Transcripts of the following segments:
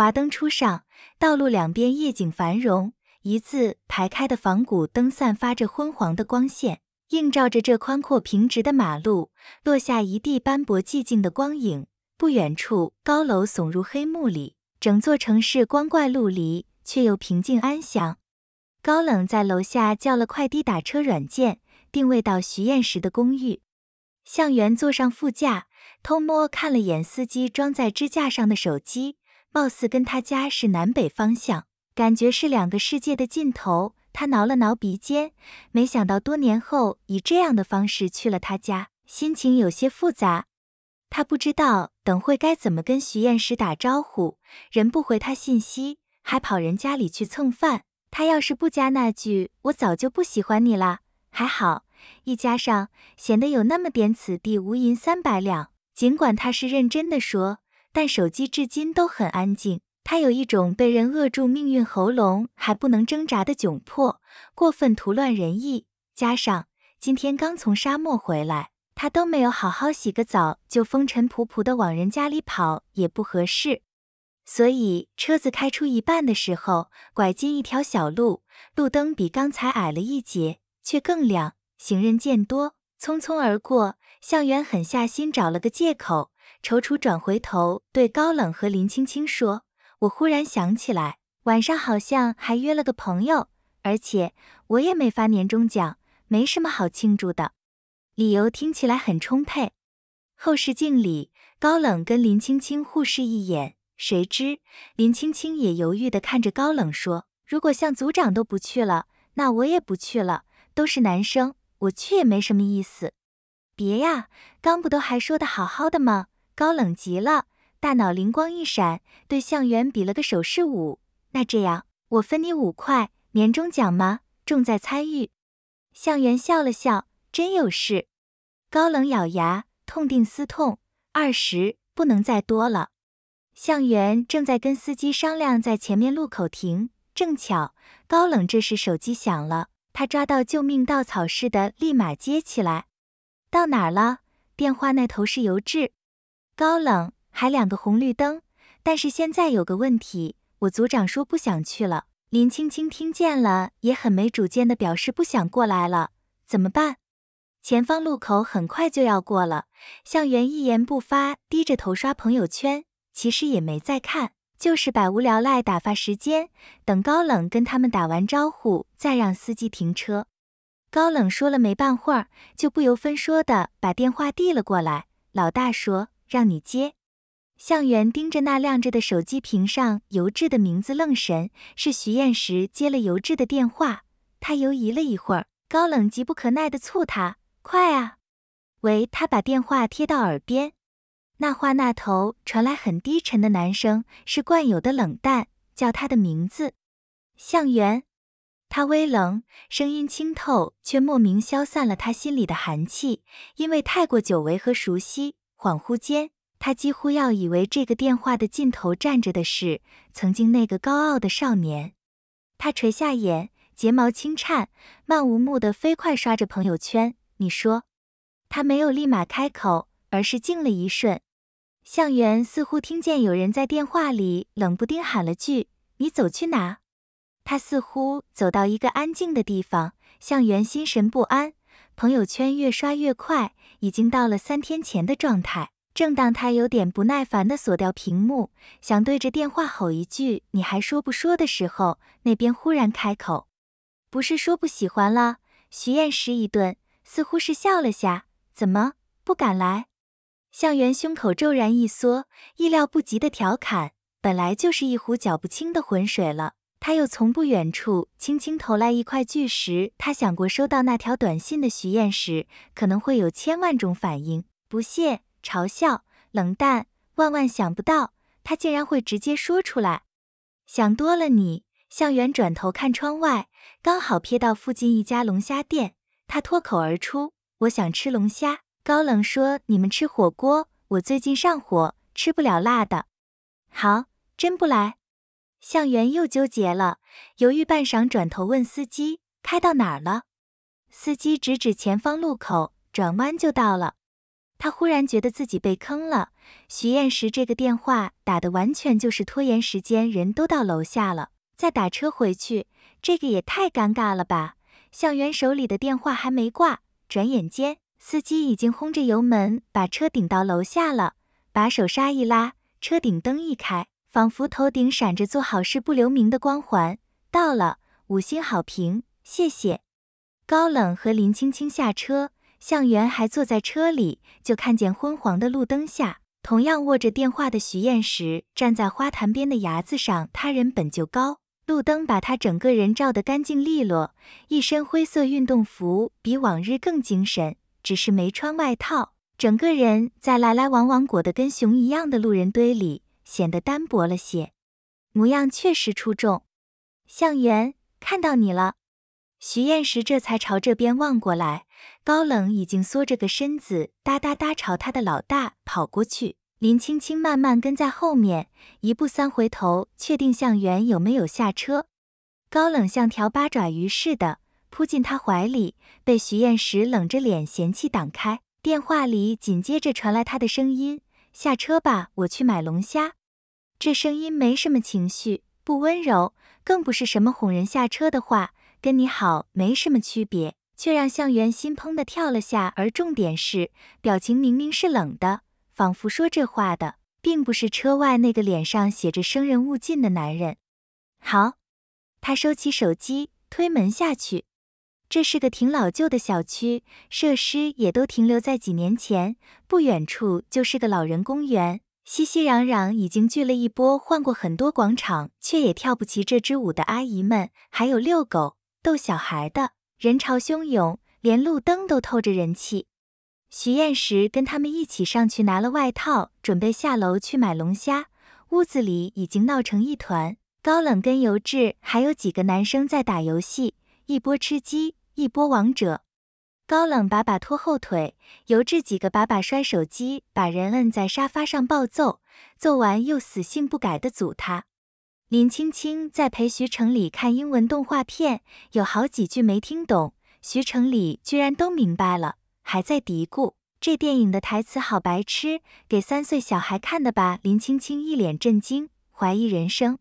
华灯初上，道路两边夜景繁荣，一字排开的仿古灯散发着昏黄的光线，映照着这宽阔平直的马路，落下一地斑驳寂静的光影。不远处高楼耸入黑幕里，整座城市光怪陆离，却又平静安详。高冷在楼下叫了快递打车软件，定位到徐燕时的公寓。向远坐上副驾，偷摸看了眼司机装在支架上的手机。貌似跟他家是南北方向，感觉是两个世界的尽头。他挠了挠鼻尖，没想到多年后以这样的方式去了他家，心情有些复杂。他不知道等会该怎么跟徐燕石打招呼，人不回他信息，还跑人家里去蹭饭。他要是不加那句，我早就不喜欢你了。还好一加上，显得有那么点此地无银三百两。尽管他是认真的说。但手机至今都很安静，他有一种被人扼住命运喉咙还不能挣扎的窘迫，过分图乱人意。加上今天刚从沙漠回来，他都没有好好洗个澡，就风尘仆仆的往人家里跑也不合适。所以车子开出一半的时候，拐进一条小路，路灯比刚才矮了一截，却更亮。行人渐多，匆匆而过。向远狠下心找了个借口。踌躇转回头对高冷和林青青说：“我忽然想起来，晚上好像还约了个朋友，而且我也没发年终奖，没什么好庆祝的。理由听起来很充沛。”后视镜里，高冷跟林青青互视一眼，谁知林青青也犹豫地看着高冷说：“如果像组长都不去了，那我也不去了。都是男生，我去也没什么意思。”别呀，刚不都还说的好好的吗？高冷极了，大脑灵光一闪，对向远比了个手势舞。那这样，我分你五块年终奖吗？重在参与。向远笑了笑，真有事。高冷咬牙，痛定思痛，二十不能再多了。向远正在跟司机商量在前面路口停，正巧高冷这时手机响了，他抓到救命稻草似的立马接起来。到哪儿了？电话那头是尤志。高冷还两个红绿灯，但是现在有个问题，我组长说不想去了。林青青听见了，也很没主见的表示不想过来了，怎么办？前方路口很快就要过了，向远一言不发，低着头刷朋友圈，其实也没在看，就是百无聊赖打发时间。等高冷跟他们打完招呼，再让司机停车。高冷说了没半会儿，就不由分说的把电话递了过来。老大说。让你接，向远盯着那亮着的手机屏上尤志的名字愣神。是徐燕时接了尤志的电话，他犹疑了一会儿，高冷急不可耐地促他快啊！喂，他把电话贴到耳边，那话那头传来很低沉的男声，是惯有的冷淡，叫他的名字。向远，他微冷，声音清透，却莫名消散了他心里的寒气，因为太过久违和熟悉。恍惚间，他几乎要以为这个电话的尽头站着的是曾经那个高傲的少年。他垂下眼，睫毛轻颤，漫无目的飞快刷着朋友圈。你说，他没有立马开口，而是静了一瞬。向远似乎听见有人在电话里冷不丁喊了句：“你走去哪？”他似乎走到一个安静的地方，向远心神不安。朋友圈越刷越快，已经到了三天前的状态。正当他有点不耐烦地锁掉屏幕，想对着电话吼一句“你还说不说”的时候，那边忽然开口：“不是说不喜欢了？”徐燕石一顿，似乎是笑了下：“怎么不敢来？”向园胸口骤然一缩，意料不及的调侃，本来就是一壶搅不清的浑水了。他又从不远处轻轻投来一块巨石。他想过收到那条短信的徐燕时，可能会有千万种反应：不屑、嘲笑、冷淡。万万想不到，他竟然会直接说出来。想多了，你向远转头看窗外，刚好瞥到附近一家龙虾店。他脱口而出：“我想吃龙虾。”高冷说：“你们吃火锅，我最近上火，吃不了辣的。”好，真不来。向远又纠结了，犹豫半晌，转头问司机：“开到哪儿了？”司机指指前方路口，转弯就到了。他忽然觉得自己被坑了。徐燕时这个电话打的完全就是拖延时间，人都到楼下了，再打车回去，这个也太尴尬了吧？向元手里的电话还没挂，转眼间，司机已经轰着油门把车顶到楼下了，把手刹一拉，车顶灯一开。仿佛头顶闪着做好事不留名的光环。到了，五星好评，谢谢。高冷和林青青下车，向远还坐在车里，就看见昏黄的路灯下，同样握着电话的徐燕时站在花坛边的崖子上。他人本就高，路灯把他整个人照得干净利落，一身灰色运动服比往日更精神，只是没穿外套，整个人在来来往往裹得跟熊一样的路人堆里。显得单薄了些，模样确实出众。向远看到你了，徐燕石这才朝这边望过来。高冷已经缩着个身子，哒哒哒朝他的老大跑过去。林青青慢慢跟在后面，一步三回头，确定向远有没有下车。高冷像条八爪鱼似的扑进他怀里，被徐燕石冷着脸嫌弃挡开。电话里紧接着传来他的声音：“下车吧，我去买龙虾。”这声音没什么情绪，不温柔，更不是什么哄人下车的话，跟你好没什么区别，却让向元心砰的跳了下。而重点是，表情明明是冷的，仿佛说这话的并不是车外那个脸上写着“生人勿近”的男人。好，他收起手机，推门下去。这是个挺老旧的小区，设施也都停留在几年前。不远处就是个老人公园。熙熙攘攘，已经聚了一波，换过很多广场，却也跳不齐这支舞的阿姨们，还有遛狗、逗小孩的，人潮汹涌，连路灯都透着人气。徐燕时跟他们一起上去拿了外套，准备下楼去买龙虾。屋子里已经闹成一团，高冷跟尤志还有几个男生在打游戏，一波吃鸡，一波王者。高冷把把拖后腿，尤志几个把把摔手机，把人摁在沙发上暴揍，揍完又死性不改的阻他。林青青在陪徐城里看英文动画片，有好几句没听懂，徐城里居然都明白了，还在嘀咕这电影的台词好白痴，给三岁小孩看的吧。林青青一脸震惊，怀疑人生。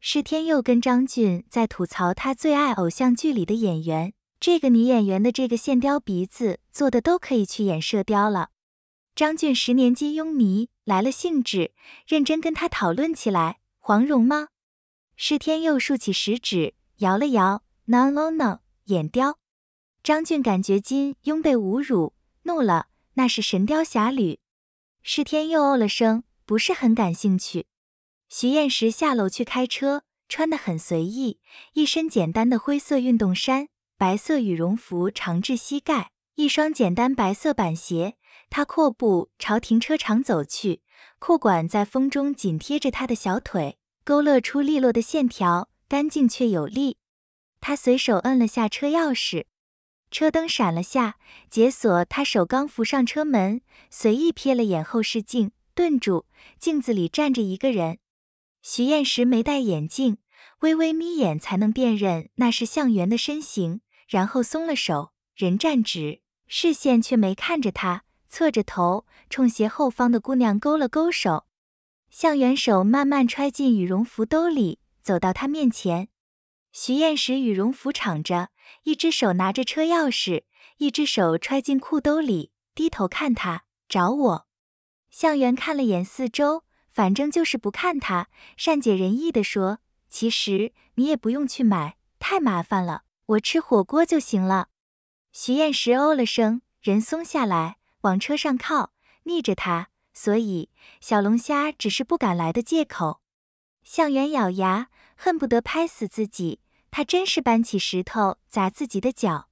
施天佑跟张俊在吐槽他最爱偶像剧里的演员。这个女演员的这个线雕鼻子做的都可以去演射雕了。张俊十年金庸迷来了兴致，认真跟他讨论起来：“黄蓉吗？”施天佑竖起食指摇了摇：“No no no，演雕。”张俊感觉金庸被侮辱，怒了：“那是神雕侠侣。”施天佑哦了声：“不是很感兴趣。”徐燕时下楼去开车，穿得很随意，一身简单的灰色运动衫。白色羽绒服长至膝盖，一双简单白色板鞋。他阔步朝停车场走去，裤管在风中紧贴着他的小腿，勾勒出利落的线条，干净却有力。他随手摁了下车钥匙，车灯闪了下，解锁。他手刚扶上车门，随意瞥了眼后视镜，顿住，镜子里站着一个人。徐燕时没戴眼镜，微微眯眼才能辨认，那是向远的身形。然后松了手，人站直，视线却没看着他，侧着头冲斜后方的姑娘勾了勾手。向远手慢慢揣进羽绒服兜里，走到他面前。徐燕石羽绒服敞着，一只手拿着车钥匙，一只手揣进裤兜里，低头看他找我。向远看了眼四周，反正就是不看他，善解人意地说：“其实你也不用去买，太麻烦了。”我吃火锅就行了。徐燕石哦了声，人松下来，往车上靠，逆着他。所以小龙虾只是不敢来的借口。向远咬牙，恨不得拍死自己。他真是搬起石头砸自己的脚。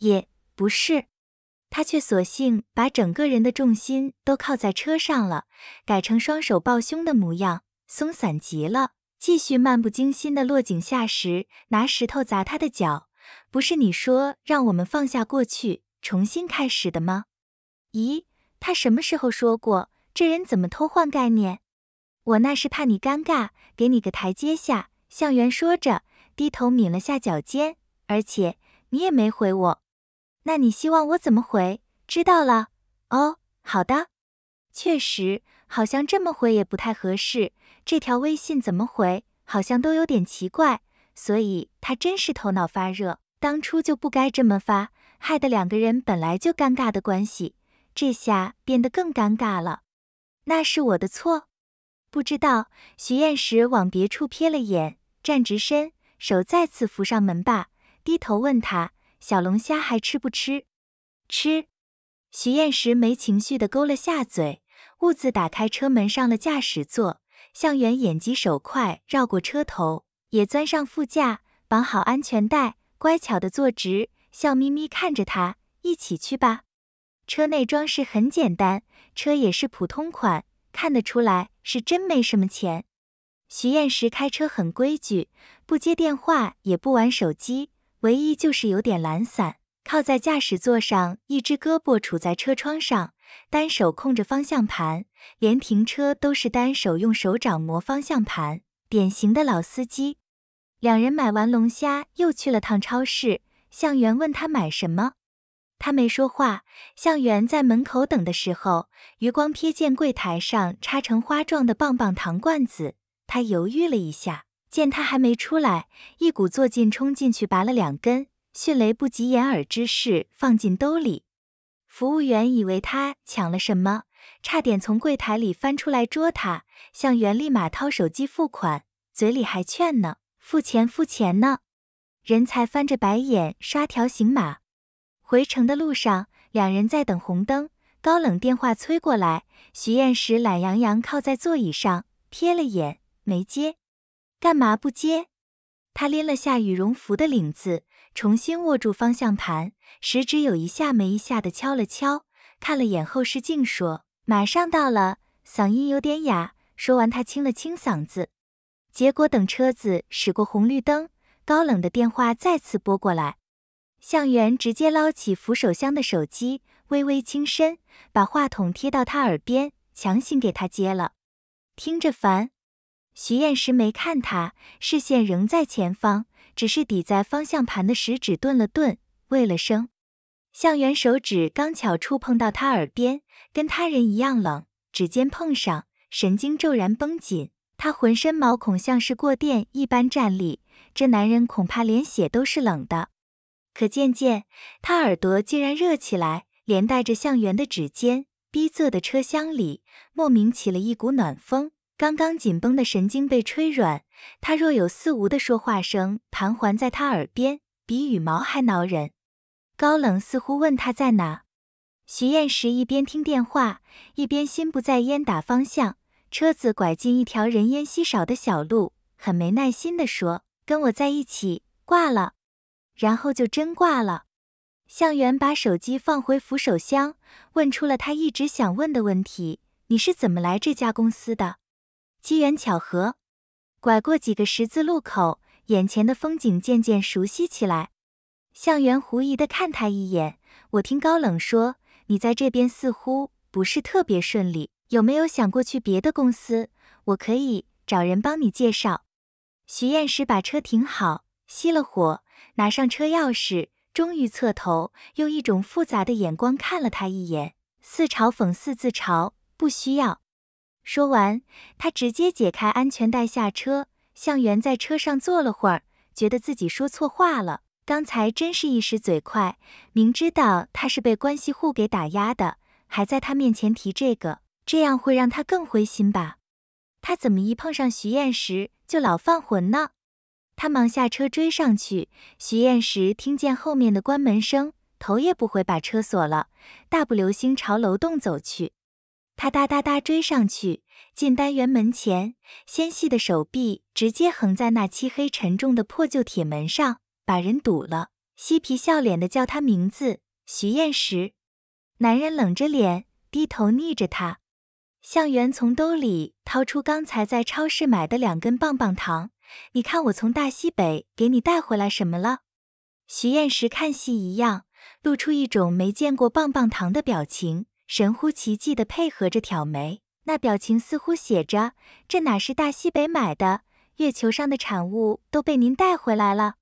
也不是，他却索性把整个人的重心都靠在车上了，改成双手抱胸的模样，松散极了，继续漫不经心的落井下石，拿石头砸他的脚。不是你说让我们放下过去，重新开始的吗？咦，他什么时候说过？这人怎么偷换概念？我那是怕你尴尬，给你个台阶下。向远说着，低头抿了下脚尖。而且你也没回我，那你希望我怎么回？知道了。哦，好的。确实，好像这么回也不太合适。这条微信怎么回？好像都有点奇怪。所以他真是头脑发热，当初就不该这么发，害得两个人本来就尴尬的关系，这下变得更尴尬了。那是我的错。不知道。徐燕石往别处瞥了眼，站直身，手再次扶上门把，低头问他：“小龙虾还吃不吃？”“吃。”徐燕石没情绪的勾了下嘴，兀自打开车门上了驾驶座。向远眼疾手快，绕过车头。也钻上副驾，绑好安全带，乖巧地坐直，笑眯眯看着他，一起去吧。车内装饰很简单，车也是普通款，看得出来是真没什么钱。徐燕时开车很规矩，不接电话，也不玩手机，唯一就是有点懒散，靠在驾驶座上，一只胳膊杵在车窗上，单手控着方向盘，连停车都是单手用手掌磨方向盘。典型的老司机，两人买完龙虾又去了趟超市。向元问他买什么，他没说话。向元在门口等的时候，余光瞥见柜台上插成花状的棒棒糖罐子，他犹豫了一下，见他还没出来，一鼓作劲冲进去，拔了两根，迅雷不及掩耳之势放进兜里。服务员以为他抢了什么。差点从柜台里翻出来捉他，向园立马掏手机付款，嘴里还劝呢：“付钱付钱呢。”人才翻着白眼刷条形码。回城的路上，两人在等红灯，高冷电话催过来，徐燕时懒洋洋靠在座椅上，瞥了眼没接，干嘛不接？他拎了下羽绒服的领子，重新握住方向盘，食指有一下没一下的敲了敲，看了眼后视镜说。马上到了，嗓音有点哑。说完，他清了清嗓子，结果等车子驶过红绿灯，高冷的电话再次拨过来。向远直接捞起扶手箱的手机，微微轻身，把话筒贴到他耳边，强行给他接了。听着烦。徐燕时没看他，视线仍在前方，只是抵在方向盘的食指顿了顿，喂了声。向园手指刚巧触碰到他耳边，跟他人一样冷，指尖碰上，神经骤然绷紧，他浑身毛孔像是过电一般站立。这男人恐怕连血都是冷的。可渐渐，他耳朵竟然热起来，连带着向园的指尖。逼仄的车厢里，莫名起了一股暖风，刚刚紧绷的神经被吹软，他若有似无的说话声盘桓在他耳边，比羽毛还挠人。高冷似乎问他在哪，徐燕时一边听电话，一边心不在焉打方向，车子拐进一条人烟稀少的小路，很没耐心地说：“跟我在一起，挂了。”然后就真挂了。向远把手机放回扶手箱，问出了他一直想问的问题：“你是怎么来这家公司的？”机缘巧合，拐过几个十字路口，眼前的风景渐渐熟悉起来。向远狐疑地看他一眼。我听高冷说，你在这边似乎不是特别顺利，有没有想过去别的公司？我可以找人帮你介绍。徐燕石把车停好，熄了火，拿上车钥匙，终于侧头，用一种复杂的眼光看了他一眼，似嘲讽，似自嘲。不需要。说完，他直接解开安全带下车。向元在车上坐了会儿，觉得自己说错话了。刚才真是一时嘴快，明知道他是被关系户给打压的，还在他面前提这个，这样会让他更灰心吧？他怎么一碰上徐燕时就老犯浑呢？他忙下车追上去。徐燕时听见后面的关门声，头也不回，把车锁了，大步流星朝楼栋走去。他哒哒哒追上去，进单元门前，纤细的手臂直接横在那漆黑沉重的破旧铁门上。把人堵了，嬉皮笑脸的叫他名字。徐燕石。男人冷着脸，低头睨着他。向元从兜里掏出刚才在超市买的两根棒棒糖，你看我从大西北给你带回来什么了？徐燕石看戏一样，露出一种没见过棒棒糖的表情，神乎其技的配合着挑眉，那表情似乎写着：这哪是大西北买的？月球上的产物都被您带回来了。